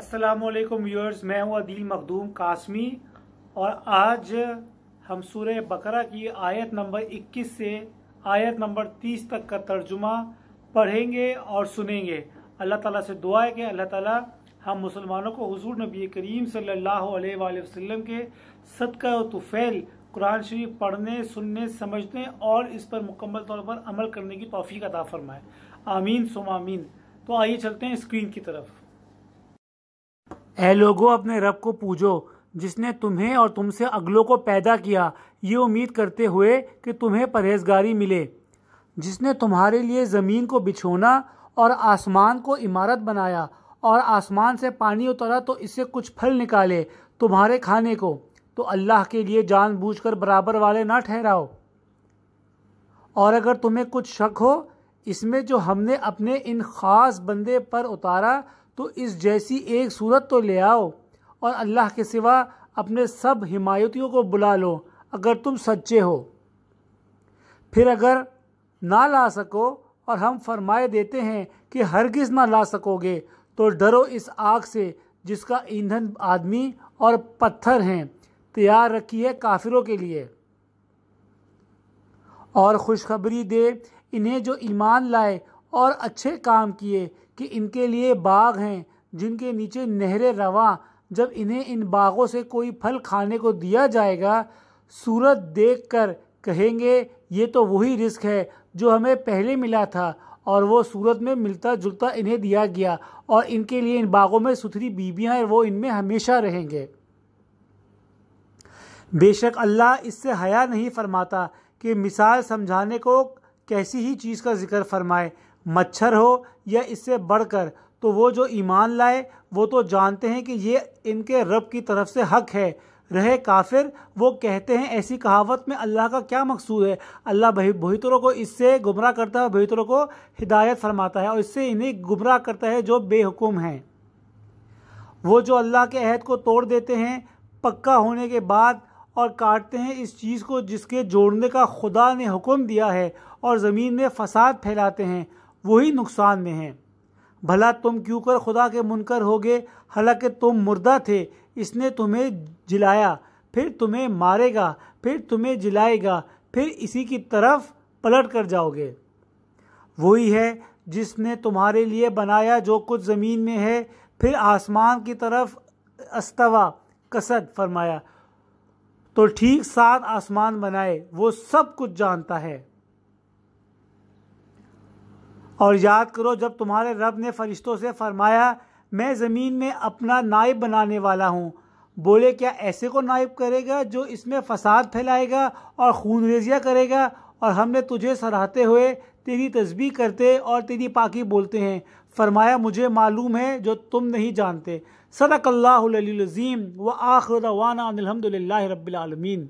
वालेकुम व्यूअर्स मैं हूं अदील मखदूम कासमी और आज हम सूर्य बकरा की आयत नंबर 21 से आयत नंबर 30 तक का तर्जुमा पढ़ेंगे और सुनेंगे अल्लाह ताला से दुआ है कि अल्लाह ताला हम मुसलमानों को हुजूर नबी करीम सल्लल्लाहु अलैहि वसल्लम के सदका तुफ़ैल कुरान शरीफ पढ़ने सुनने समझने और इस पर मुकम्मल तौर पर अमल करने की तोफ़ी अदा फरमाए आमीन सुमामीन तो आइए चलते हैं स्क्रीन की तरफ ए लोगो अपने रब को पूजो जिसने तुम्हें और तुमसे अगलों को पैदा किया ये उम्मीद करते हुए कि तुम्हें परहेजगारी मिले जिसने तुम्हारे लिए ज़मीन को बिछोना और आसमान को इमारत बनाया और आसमान से पानी उतरा तो इससे कुछ फल निकाले तुम्हारे खाने को तो अल्लाह के लिए जानबूझकर बराबर वाले ना ठहराओ और अगर तुम्हें कुछ शक हो इसमें जो हमने अपने इन ख़ास बंदे पर उतारा तो इस जैसी एक सूरत तो ले आओ और अल्लाह के सिवा अपने सब हिमायतियों को बुला लो अगर तुम सच्चे हो फिर अगर ना ला सको और हम फरमाए देते हैं कि हरगिज़ ना ला सकोगे तो डरो इस आग से जिसका ईंधन आदमी और पत्थर हैं तैयार रखी है काफिरों के लिए और खुशखबरी दे इन्हें जो ईमान लाए और अच्छे काम किए कि इनके लिए बाग हैं जिनके नीचे नहरें रवा जब इन्हें इन बागों से कोई फल खाने को दिया जाएगा सूरत देख कर कहेंगे ये तो वही रिस्क है जो हमें पहले मिला था और वो सूरत में मिलता जुलता इन्हें दिया गया और इनके लिए इन बागों में सुथरी बीबियाँ हैं वो इनमें हमेशा रहेंगे बेशक अल्लाह इससे हया नहीं फरमाता कि मिसाल समझाने को कैसी ही चीज़ का जिक्र फरमाए मच्छर हो या इससे बढ़कर तो वो जो ईमान लाए वो तो जानते हैं कि ये इनके रब की तरफ से हक है रहे काफिर वो कहते हैं ऐसी कहावत में अल्लाह का क्या मकसूद है अल्लाह भहितरों को इससे गुमराह करता है भहितरों को हिदायत फरमाता है और इससे इन्हें गुमराह करता है जो बेहुकुम हैं वो जो अल्लाह के अहद को तोड़ देते हैं पक्का होने के बाद और काटते हैं इस चीज़ को जिसके जोड़ने का खुदा ने हुक्म दिया है और ज़मीन में फसाद फैलाते हैं वही नुकसान में हैं भला तुम क्यों कर खुदा के मुनकर होगे हालांकि तुम मुर्दा थे इसने तुम्हें जिलाया फिर तुम्हें मारेगा फिर तुम्हें जिलाएगा फिर इसी की तरफ पलट कर जाओगे वही है जिसने तुम्हारे लिए बनाया जो कुछ ज़मीन में है फिर आसमान की तरफ अस्तवा कसद फरमाया तो ठीक सात आसमान बनाए वो सब कुछ जानता है और याद करो जब तुम्हारे रब ने फरिश्तों से फरमाया मैं ज़मीन में अपना नायब बनाने वाला हूँ बोले क्या ऐसे को नायब करेगा जो इसमें फसाद फैलाएगा और खून रेजिया करेगा और हमने तुझे सराहते हुए तेरी तस्बी करते और तेरी पाकी बोलते हैं फरमाया मुझे मालूम है जो तुम नहीं जानते सदक व आखिर वाना अलहमदिल्ला रबालमीन